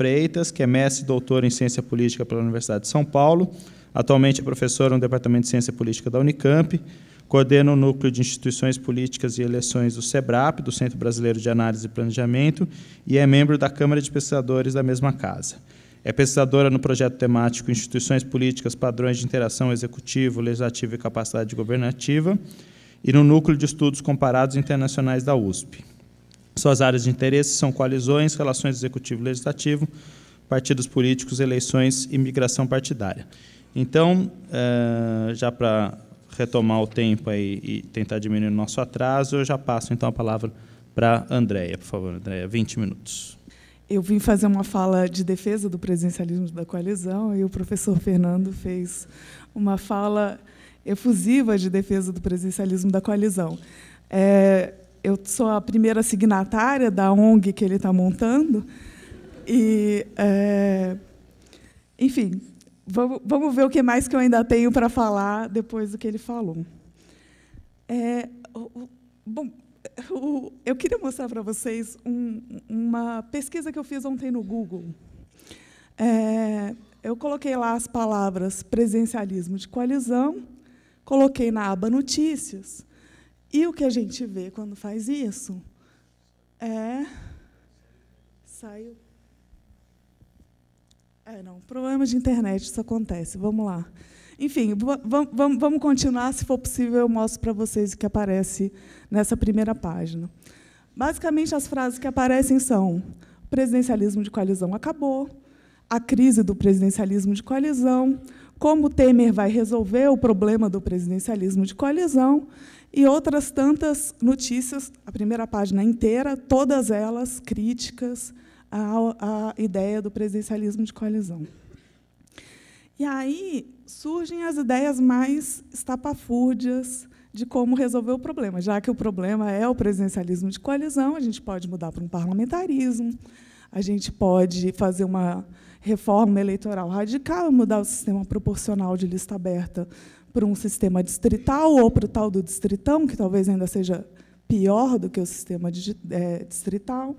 Freitas, que é mestre e doutor em Ciência Política pela Universidade de São Paulo. Atualmente é professora no Departamento de Ciência Política da Unicamp. Coordena o Núcleo de Instituições Políticas e Eleições do SEBRAP, do Centro Brasileiro de Análise e Planejamento, e é membro da Câmara de Pesquisadores da mesma casa. É pesquisadora no projeto temático Instituições Políticas, Padrões de Interação Executivo, Legislativo e Capacidade Governativa, e no Núcleo de Estudos Comparados Internacionais da USP. Suas áreas de interesse são coalizões, relações executivo-legislativo, partidos políticos, eleições e migração partidária. Então, eh, já para retomar o tempo e tentar diminuir o nosso atraso, eu já passo então a palavra para a Andréia, por favor, Andréia, 20 minutos. Eu vim fazer uma fala de defesa do presencialismo da coalizão e o professor Fernando fez uma fala efusiva de defesa do presencialismo da coalizão. É, eu sou a primeira signatária da ONG que ele está montando. E, é, enfim, vamos, vamos, ver o que mais que eu ainda tenho para falar depois do que ele falou. É, bom, eu queria mostrar para vocês um, uma pesquisa que eu fiz ontem no Google. É, eu coloquei lá as palavras presencialismo de coalizão, coloquei na aba notícias e o que a gente vê quando faz isso é. Saiu. É, não. Problema de internet, isso acontece. Vamos lá. Enfim, vamos continuar. Se for possível, eu mostro para vocês o que aparece nessa primeira página. Basicamente, as frases que aparecem são: o presidencialismo de coalizão acabou, a crise do presidencialismo de coalizão, como Temer vai resolver o problema do presidencialismo de coalizão e outras tantas notícias, a primeira página inteira, todas elas críticas à, à ideia do presidencialismo de coalizão. E aí surgem as ideias mais estapafúrdias de como resolver o problema. Já que o problema é o presidencialismo de coalizão, a gente pode mudar para um parlamentarismo, a gente pode fazer uma reforma eleitoral radical, mudar o sistema proporcional de lista aberta para um sistema distrital ou para o tal do distritão, que talvez ainda seja pior do que o sistema é, distrital.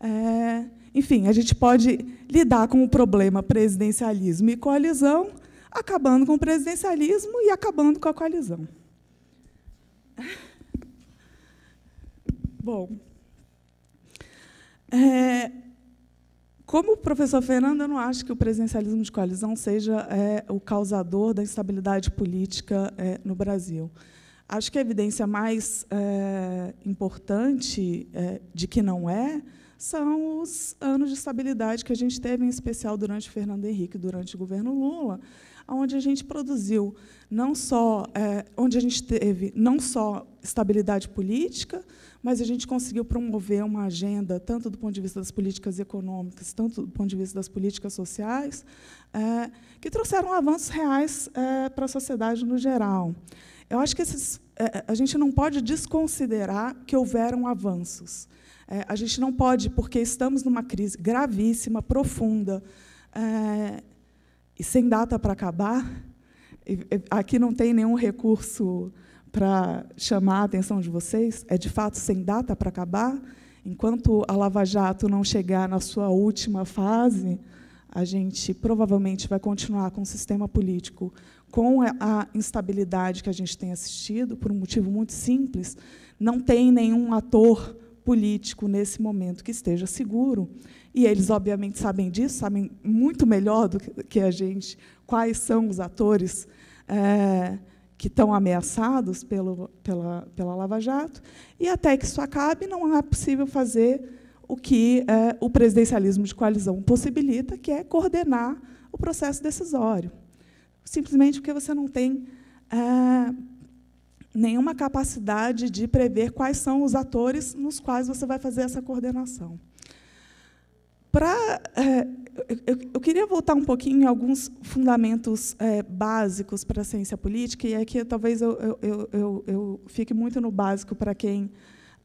É, enfim, a gente pode lidar com o problema presidencialismo e coalizão, acabando com o presidencialismo e acabando com a coalizão. Bom, é, como o professor Fernando, eu não acho que o presencialismo de coalizão seja é, o causador da instabilidade política é, no Brasil. Acho que a evidência mais é, importante é, de que não é são os anos de estabilidade que a gente teve, em especial durante Fernando Henrique, durante o governo Lula, onde a gente produziu não só é, onde a gente teve não só estabilidade política, mas a gente conseguiu promover uma agenda tanto do ponto de vista das políticas econômicas, tanto do ponto de vista das políticas sociais, é, que trouxeram avanços reais é, para a sociedade no geral. Eu acho que esses, é, é, a gente não pode desconsiderar que houveram avanços. É, a gente não pode, porque estamos numa crise gravíssima, profunda, é, e sem data para acabar. Aqui não tem nenhum recurso para chamar a atenção de vocês. É de fato sem data para acabar. Enquanto a Lava Jato não chegar na sua última fase, a gente provavelmente vai continuar com o sistema político com a instabilidade que a gente tem assistido, por um motivo muito simples, não tem nenhum ator político nesse momento que esteja seguro. E eles, obviamente, sabem disso, sabem muito melhor do que a gente quais são os atores é, que estão ameaçados pelo, pela, pela Lava Jato. E até que isso acabe, não é possível fazer o que é, o presidencialismo de coalizão possibilita, que é coordenar o processo decisório. Simplesmente porque você não tem é, nenhuma capacidade de prever quais são os atores nos quais você vai fazer essa coordenação. Para é, eu, eu, queria voltar um pouquinho em alguns fundamentos é, básicos para a ciência política, e aqui é talvez eu, eu, eu, eu fique muito no básico para quem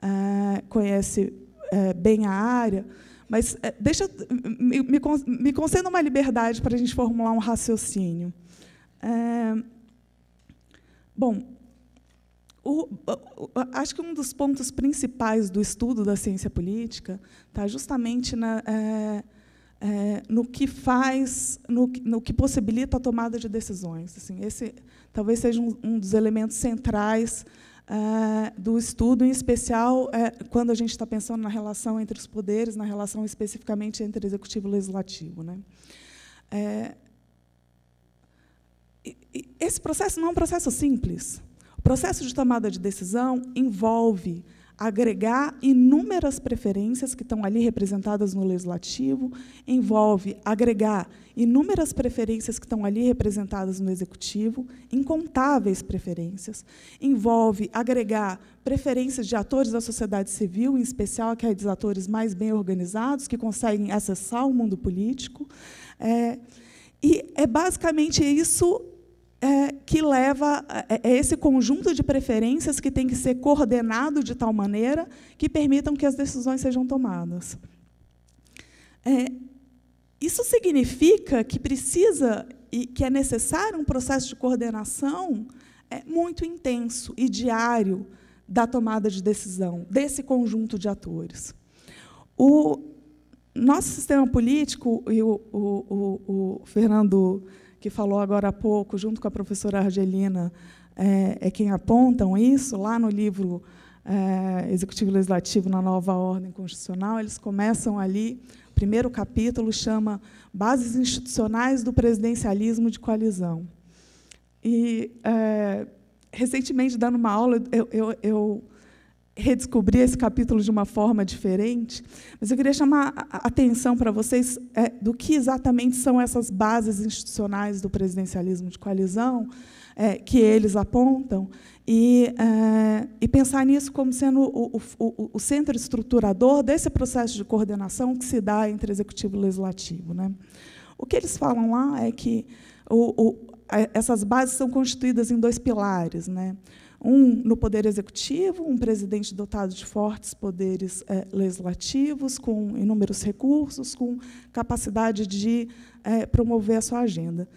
é, conhece é, bem a área, mas é, deixa me, me, me conceda uma liberdade para a gente formular um raciocínio. bom, o, acho que um dos pontos principais do estudo da ciência política está justamente na, é, é, no que faz, no, no, que possibilita a tomada de decisões. Assim, esse talvez seja um, um dos elementos centrais é, do estudo, em especial é, quando a gente está pensando na relação entre os poderes, na relação especificamente entre executivo e legislativo. Né? É, esse processo não é um processo simples. Processo de tomada de decisão envolve agregar inúmeras preferências que estão ali representadas no legislativo, envolve agregar inúmeras preferências que estão ali representadas no executivo, incontáveis preferências, envolve agregar preferências de atores da sociedade civil, em especial aqueles atores mais bem organizados que conseguem acessar o mundo político, é, e é basicamente isso é, que leva é, é esse conjunto de preferências que tem que ser coordenado de tal maneira que permitam que as decisões sejam tomadas. É, isso significa que precisa e que é necessário um processo de coordenação é, muito intenso e diário da tomada de decisão desse conjunto de atores. O nosso sistema político, e o, o, o, o Fernando que falou agora há pouco, junto com a professora Argelina, é, é quem apontam isso, lá no livro é, Executivo Legislativo na Nova Ordem Constitucional, eles começam ali, o primeiro capítulo chama Bases Institucionais do Presidencialismo de Coalizão. E, é, recentemente, dando uma aula, eu, eu, eu redescobrir esse capítulo de uma forma diferente, mas eu queria chamar a atenção para vocês é, do que exatamente são essas bases institucionais do presidencialismo de coalizão é, que eles apontam e, é, e, pensar nisso como sendo o, o, o, centro estruturador desse processo de coordenação que se dá entre executivo e legislativo. Né? O que eles falam lá é que o, é, essas bases são constituídas em dois pilares, né? um no poder executivo, um presidente dotado de fortes poderes é, legislativos, com inúmeros recursos, com capacidade de é, promover a sua agenda.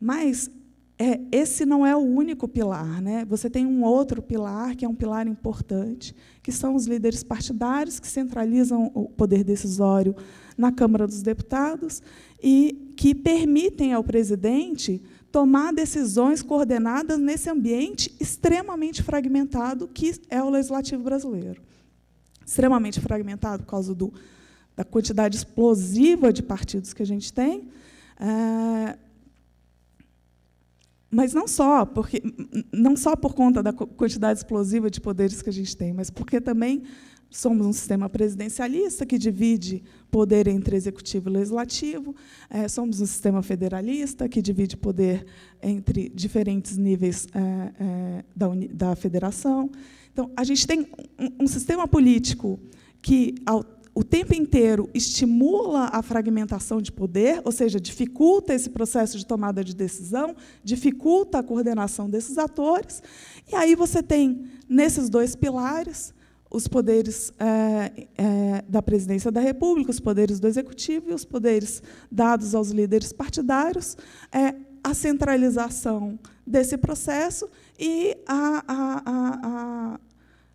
Mas é, esse não é o único pilar. Né? Você tem um outro pilar, que é um pilar importante, que são os líderes partidários, que centralizam o poder decisório na Câmara dos Deputados e que permitem ao presidente tomar decisões coordenadas nesse ambiente extremamente fragmentado que é o legislativo brasileiro. Extremamente fragmentado por causa do, da quantidade explosiva de partidos que a gente tem. É, mas não só, porque, não só por conta da quantidade explosiva de poderes que a gente tem, mas porque também somos um sistema presidencialista que divide poder entre executivo e legislativo, é, somos um sistema federalista que divide poder entre diferentes níveis é, é, da, da, federação. Então, a gente tem um, um sistema político que, ao, o tempo inteiro, estimula a fragmentação de poder, ou seja, dificulta esse processo de tomada de decisão, dificulta a coordenação desses atores. E aí você tem, nesses dois pilares, os poderes é, é, da presidência da República, os poderes do Executivo e os poderes dados aos líderes partidários, é, a centralização desse processo e a, a, a,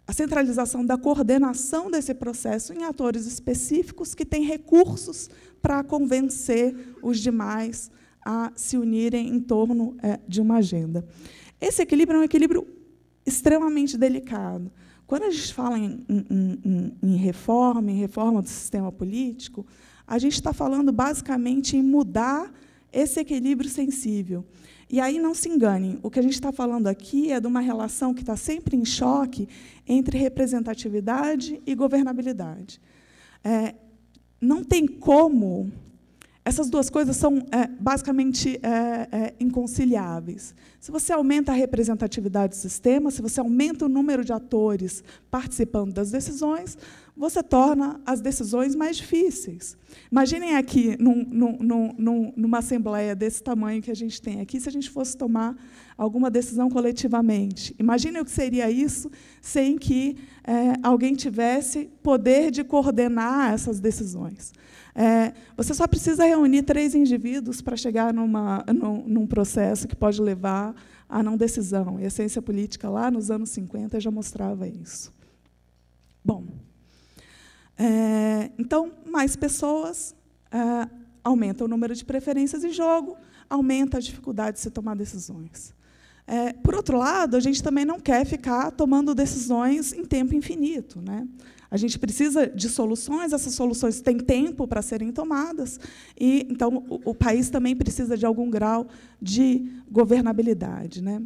a, centralização da coordenação desse processo em atores específicos que têm recursos para convencer os demais a se unirem em torno é, de uma agenda. Esse equilíbrio é um equilíbrio extremamente delicado. Quando a gente fala em, em, em, em reforma, em reforma do sistema político, a gente está falando basicamente em mudar esse equilíbrio sensível. E aí não se enganem, o que a gente está falando aqui é de uma relação que está sempre em choque entre representatividade e governabilidade. É, não tem como essas duas coisas são é, basicamente é, é, inconciliáveis. Se você aumenta a representatividade do sistema, se você aumenta o número de atores participando das decisões, você torna as decisões mais difíceis. Imaginem aqui, num, num, num, numa assembleia desse tamanho que a gente tem aqui, se a gente fosse tomar alguma decisão coletivamente. Imaginem o que seria isso sem que é, alguém tivesse poder de coordenar essas decisões. É, você só precisa reunir três indivíduos para chegar numa, num, num processo que pode levar à não decisão. E a ciência política, lá nos anos 50, já mostrava isso. Bom, é, então, mais pessoas é, aumenta o número de preferências em jogo, aumenta a dificuldade de se tomar decisões. É, por outro lado, a gente também não quer ficar tomando decisões em tempo infinito. Né? A gente precisa de soluções, essas soluções têm tempo para serem tomadas, e então o, o, país também precisa de algum grau de governabilidade. Né?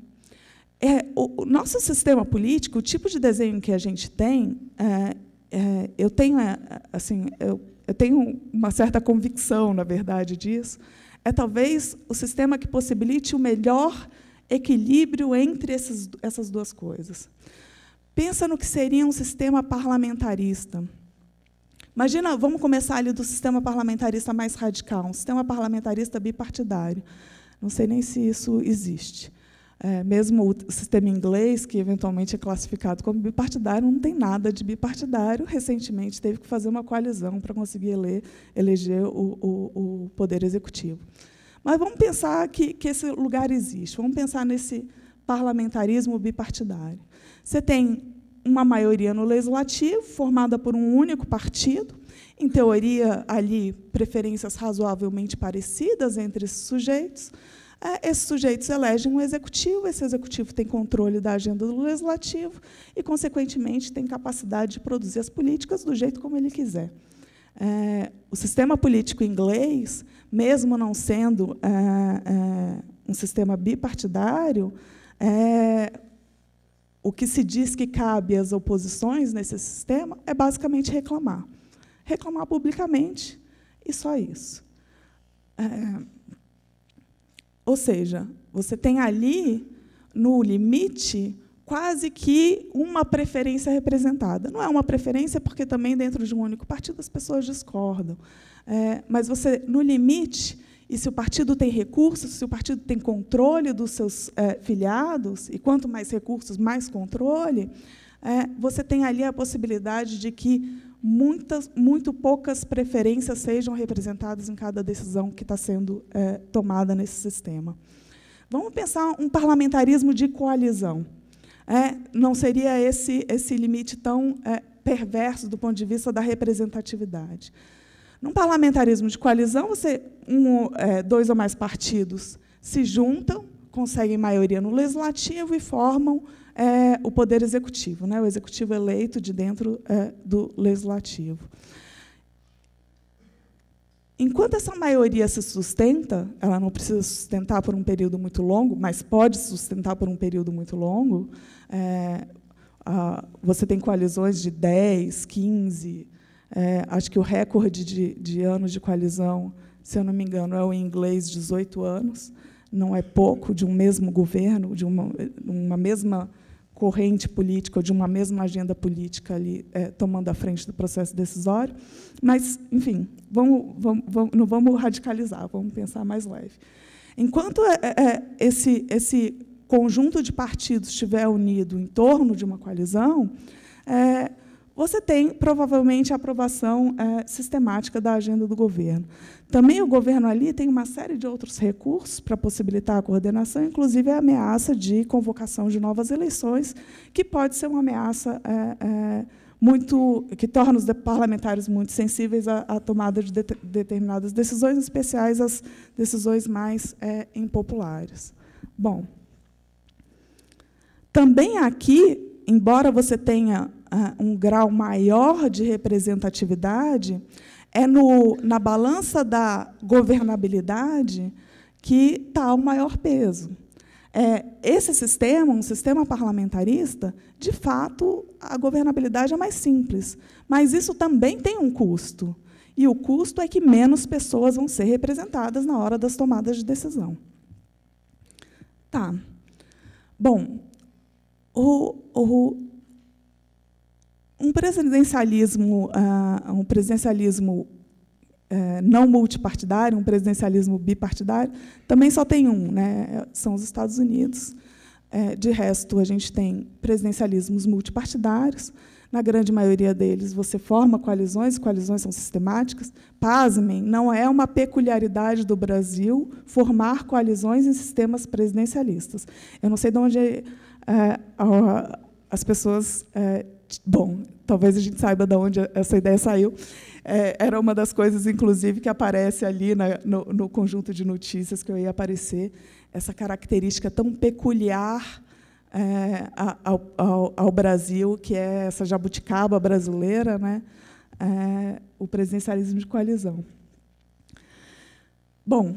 É, o, o, nosso sistema político, o tipo de desenho que a gente tem, é, é, eu tenho é, assim, eu, eu tenho uma certa convicção, na verdade, disso. É talvez o sistema que possibilite o melhor equilíbrio entre essas duas coisas. Pensa no que seria um sistema parlamentarista. Imagina, vamos começar ali do sistema parlamentarista mais radical, um sistema parlamentarista bipartidário. Não sei nem se isso existe. É, mesmo o sistema inglês, que eventualmente é classificado como bipartidário, não tem nada de bipartidário. Recentemente teve que fazer uma coalizão para conseguir ele, eleger o, o, o, poder executivo. Mas vamos pensar que, que esse lugar existe, vamos pensar nesse parlamentarismo bipartidário. Você tem uma maioria no legislativo, formada por um único partido, em teoria, ali, preferências razoavelmente parecidas entre esses sujeitos. Ah, esses sujeitos elegem um executivo, esse executivo tem controle da agenda do legislativo e, consequentemente, tem capacidade de produzir as políticas do jeito como ele quiser. É, o sistema político inglês, mesmo não sendo é, é, um sistema bipartidário, é, o que se diz que cabe às oposições nesse sistema é basicamente reclamar. Reclamar publicamente e só isso. É, ou seja, você tem ali, no limite, quase que uma preferência representada. Não é uma preferência, porque também dentro de um único partido as pessoas discordam. É, mas você, no limite, e se o partido tem recursos, se o partido tem controle dos seus é, filiados, e quanto mais recursos, mais controle, é, você tem ali a possibilidade de que muitas, muito poucas preferências sejam representadas em cada decisão que está sendo é, tomada nesse sistema. Vamos pensar um parlamentarismo de coalizão. É, não seria esse, esse limite tão é, perverso do ponto de vista da representatividade. Num parlamentarismo de coalizão, você um, é, dois ou mais partidos se juntam, conseguem maioria no legislativo e formam é, o poder executivo, né? o executivo eleito de dentro é, do legislativo. Enquanto essa maioria se sustenta, ela não precisa sustentar por um período muito longo, mas pode sustentar por um período muito longo, é, a, você tem coalizões de 10, 15, é, acho que o recorde de, de, anos de coalizão, se eu não me engano, é o inglês 18 anos, não é pouco de um mesmo governo, de uma, uma mesma corrente política ou de uma mesma agenda política ali é, tomando a frente do processo decisório, mas enfim, vamos, vamos, vamos, não vamos radicalizar, vamos pensar mais leve. Enquanto é, é, é esse, esse conjunto de partidos estiver unido em torno de uma coalizão, é, você tem provavelmente a aprovação é, sistemática da agenda do governo. Também o governo ali tem uma série de outros recursos para possibilitar a coordenação, inclusive a ameaça de convocação de novas eleições, que pode ser uma ameaça é, é, muito que torna os parlamentares muito sensíveis à, à tomada de, de determinadas decisões, em especiais as decisões mais impopulares. Bom, também aqui, embora você tenha um grau maior de representatividade, é no, na balança da governabilidade que está o maior peso. É, esse sistema, um sistema parlamentarista, de fato, a governabilidade é mais simples. Mas isso também tem um custo. E o custo é que menos pessoas vão ser representadas na hora das tomadas de decisão. Tá. Bom, o, o, um presidencialismo, uh, um presidencialismo uh, não multipartidário, um presidencialismo bipartidário, também só tem um, né? são os Estados Unidos. Uh, de resto, a gente tem presidencialismos multipartidários, na grande maioria deles, você forma coalizões, coalizões são sistemáticas. Pasmem, não é uma peculiaridade do Brasil formar coalizões em sistemas presidencialistas. Eu não sei de onde é, as pessoas é, bom, talvez a gente saiba de onde essa ideia saiu, é, era uma das coisas, inclusive, que aparece ali na, no, no, conjunto de notícias que eu ia aparecer, essa característica tão peculiar é, ao, ao, ao, Brasil, que é essa jabuticaba brasileira, né? É, o presidencialismo de coalizão. Bom,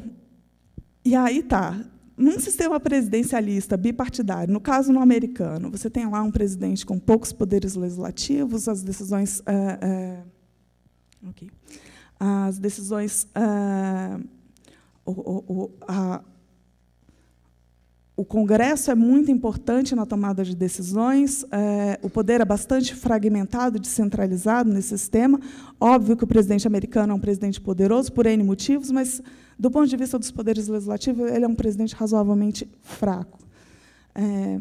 e aí tá, num sistema presidencialista bipartidário, no caso no americano, você tem lá um presidente com poucos poderes legislativos, as decisões. Eh, eh, okay. As decisões. Eh, o, o, a, o Congresso é muito importante na tomada de decisões, o poder é bastante fragmentado, descentralizado nesse sistema. Óbvio que o presidente americano é um presidente poderoso por N motivos, mas do ponto de vista dos poderes legislativos, ele é um presidente razoavelmente fraco. É,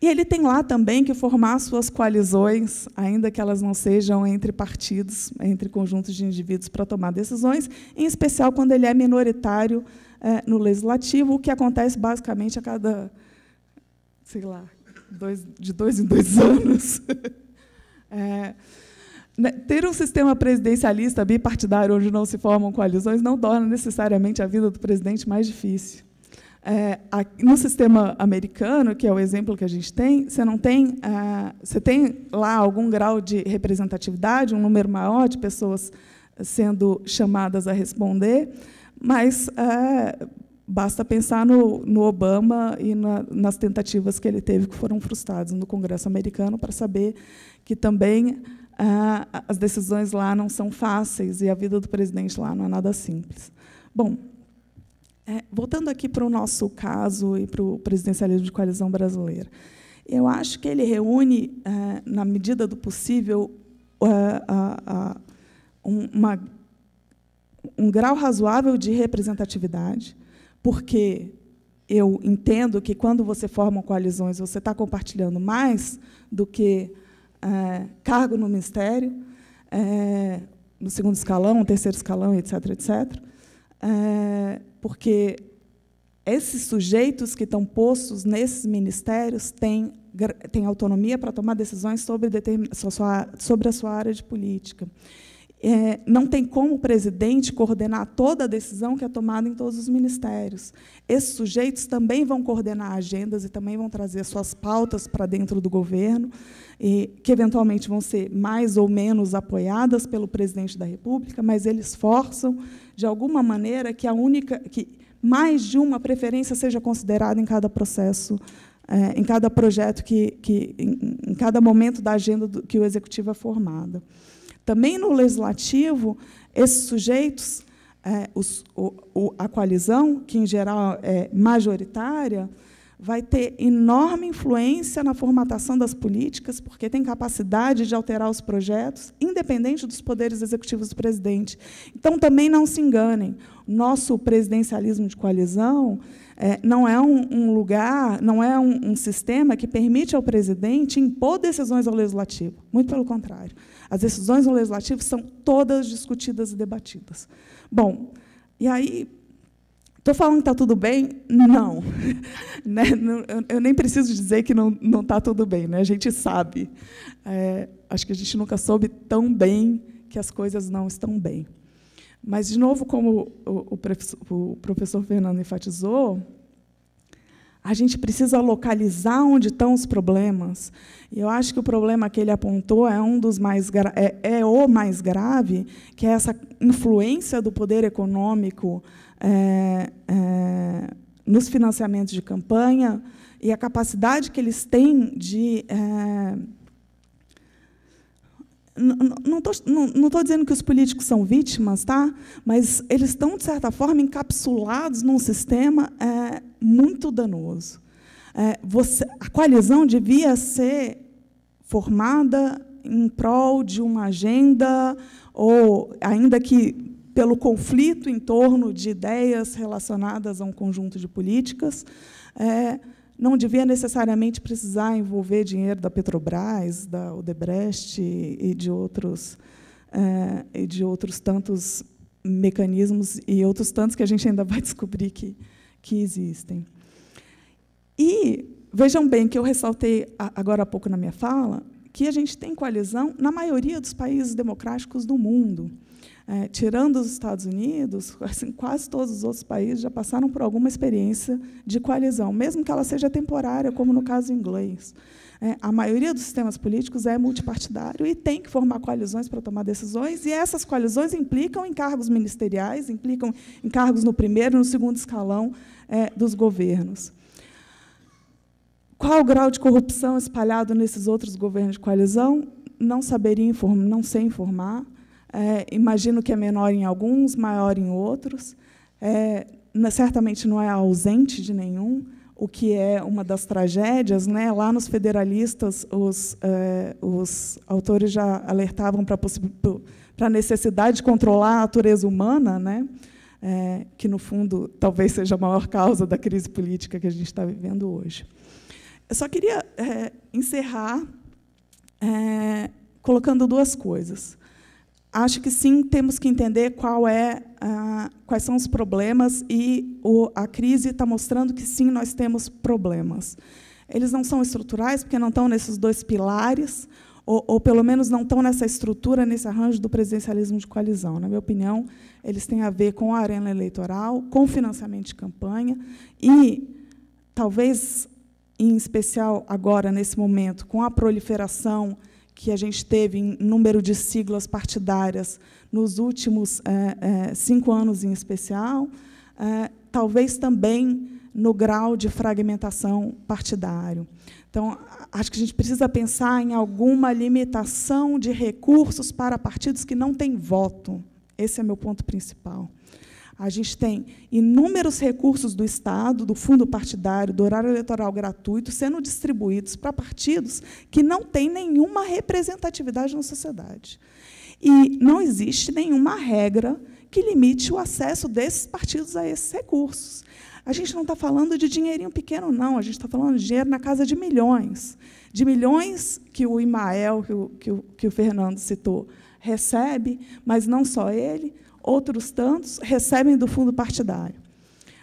e ele tem lá também que formar suas coalizões, ainda que elas não sejam entre partidos, entre conjuntos de indivíduos para tomar decisões, em especial quando ele é minoritário é, no legislativo, o que acontece basicamente a cada, sei lá, dois, de dois em dois anos. é, né, ter um sistema presidencialista bipartidário onde não se formam coalizões não torna necessariamente a vida do presidente mais difícil. É, no sistema americano, que é o exemplo que a gente tem, você não tem, é, você tem lá algum grau de representatividade, um número maior de pessoas sendo chamadas a responder, mas é, basta pensar no, no Obama e na, nas tentativas que ele teve que foram frustradas no Congresso americano para saber que também ah, as decisões lá não são fáceis e a vida do presidente lá não é nada simples. Bom, é, voltando aqui para o nosso caso e para o presidencialismo de coalizão brasileira, eu acho que ele reúne, é, na medida do possível, é, uma, um grau razoável de representatividade, porque eu entendo que quando você forma coalizões, você está compartilhando mais do que é, cargo no Ministério, é, no segundo escalão, no terceiro escalão, etc., etc., é, porque esses sujeitos que estão postos nesses ministérios têm, têm autonomia para tomar decisões sobre, sobre a sua área de política. É, não tem como o presidente coordenar toda a decisão que é tomada em todos os ministérios. Esses sujeitos também vão coordenar agendas e também vão trazer suas pautas para dentro do governo, e, que eventualmente vão ser mais ou menos apoiadas pelo presidente da República, mas eles forçam, de alguma maneira, que a única, que mais de uma preferência seja considerada em cada processo é, em cada projeto que, que em, em, cada momento da agenda do, que o executivo é formado. Também no legislativo, esses sujeitos, é, os, o, o, a coalizão, que em geral é majoritária, vai ter enorme influência na formatação das políticas, porque tem capacidade de alterar os projetos, independente dos poderes executivos do presidente. Então, também não se enganem, nosso presidencialismo de coalizão é, não é um, um, lugar, não é um, um sistema que permite ao presidente impor decisões ao legislativo. Muito pelo contrário. As decisões do legislativo são todas discutidas e debatidas. Bom, e aí, Estou falando que está tudo bem? Não. né? Eu nem preciso dizer que não está tudo bem, né? a gente sabe. É, acho que a gente nunca soube tão bem que as coisas não estão bem. Mas, de novo, como o, o, o professor Fernando enfatizou, a gente precisa localizar onde estão os problemas. E eu acho que o problema que ele apontou é um dos mais é, é o mais grave, que é essa influência do poder econômico é, é, nos financiamentos de campanha e a capacidade que eles têm de é, não estou dizendo que os políticos são vítimas, tá? mas eles estão, de certa forma, encapsulados num sistema é, muito danoso. É, você, a coalizão devia ser formada em prol de uma agenda, ou ainda que pelo conflito em torno de ideias relacionadas a um conjunto de políticas, é, não devia necessariamente precisar envolver dinheiro da Petrobras, da Odebrecht e de outros, é, e de outros tantos mecanismos e outros tantos que a gente ainda vai descobrir que, que existem. E vejam bem que eu ressaltei agora há pouco na minha fala que a gente tem coalizão na maioria dos países democráticos do mundo. É, tirando os Estados Unidos, assim, quase todos os outros países já passaram por alguma experiência de coalizão, mesmo que ela seja temporária, como no caso inglês. É, a maioria dos sistemas políticos é multipartidário e tem que formar coalizões para tomar decisões, e essas coalizões implicam em cargos ministeriais, implicam em cargos no primeiro e no segundo escalão é, dos governos. Qual o grau de corrupção espalhado nesses outros governos de coalizão? Não saberia informar, não sei informar. É, imagino que é menor em alguns, maior em outros. É, certamente não é ausente de nenhum, o que é uma das tragédias. Né? Lá nos federalistas, os, é, os autores já alertavam para a necessidade de controlar a natureza humana, né? É, que, no fundo, talvez seja a maior causa da crise política que a gente está vivendo hoje. Eu só queria é, encerrar é, colocando duas coisas acho que sim temos que entender qual é, ah, quais são os problemas e o, a crise está mostrando que sim nós temos problemas. Eles não são estruturais porque não estão nesses dois pilares ou, ou pelo menos não estão nessa estrutura nesse arranjo do presidencialismo de coalizão. Na minha opinião, eles têm a ver com a arena eleitoral, com financiamento de campanha e talvez em especial agora nesse momento com a proliferação que a gente teve em número de siglas partidárias nos últimos é, é, cinco anos em especial, é, talvez também no grau de fragmentação partidário. Então, acho que a gente precisa pensar em alguma limitação de recursos para partidos que não têm voto. Esse é meu ponto principal. A gente tem inúmeros recursos do Estado, do fundo partidário, do horário eleitoral gratuito, sendo distribuídos para partidos que não têm nenhuma representatividade na sociedade. E não existe nenhuma regra que limite o acesso desses partidos a esses recursos. A gente não está falando de dinheirinho pequeno, não. A gente está falando de dinheiro na casa de milhões. De milhões que o Imael, que o, que o, que o Fernando citou, recebe, mas não só ele, outros tantos recebem do fundo partidário.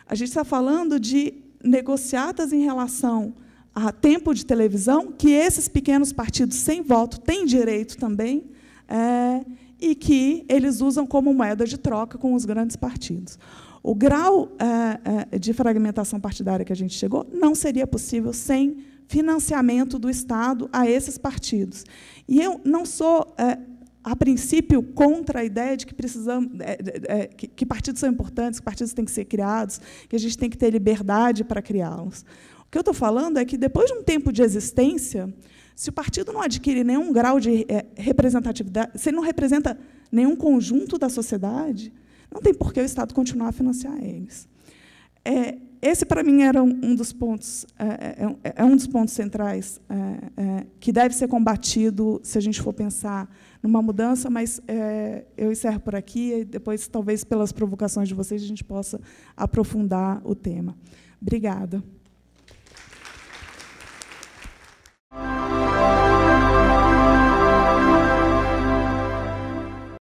A gente está falando de negociatas em relação a tempo de televisão, que esses pequenos partidos sem voto têm direito também, é, e que eles usam como moeda de troca com os grandes partidos. O grau é, é de fragmentação partidária que a gente chegou não seria possível sem financiamento do Estado a esses partidos. E eu não sou é, a princípio, contra a ideia de que precisamos é, é, é, que, que partidos são importantes, que partidos têm que ser criados, que a gente tem que ter liberdade para criá-los. O que eu estou falando é que, depois de um tempo de existência, se o partido não adquire nenhum grau de representatividade, se ele não representa nenhum conjunto da sociedade, não tem por que o Estado continuar a financiar eles. É, esse, para mim, era um, dos pontos, é, é, é, é um dos pontos centrais é, é, que deve ser combatido se a gente for pensar numa mudança, mas eu encerro por aqui e depois, talvez, pelas provocações de vocês, a gente possa aprofundar o tema. Obrigada.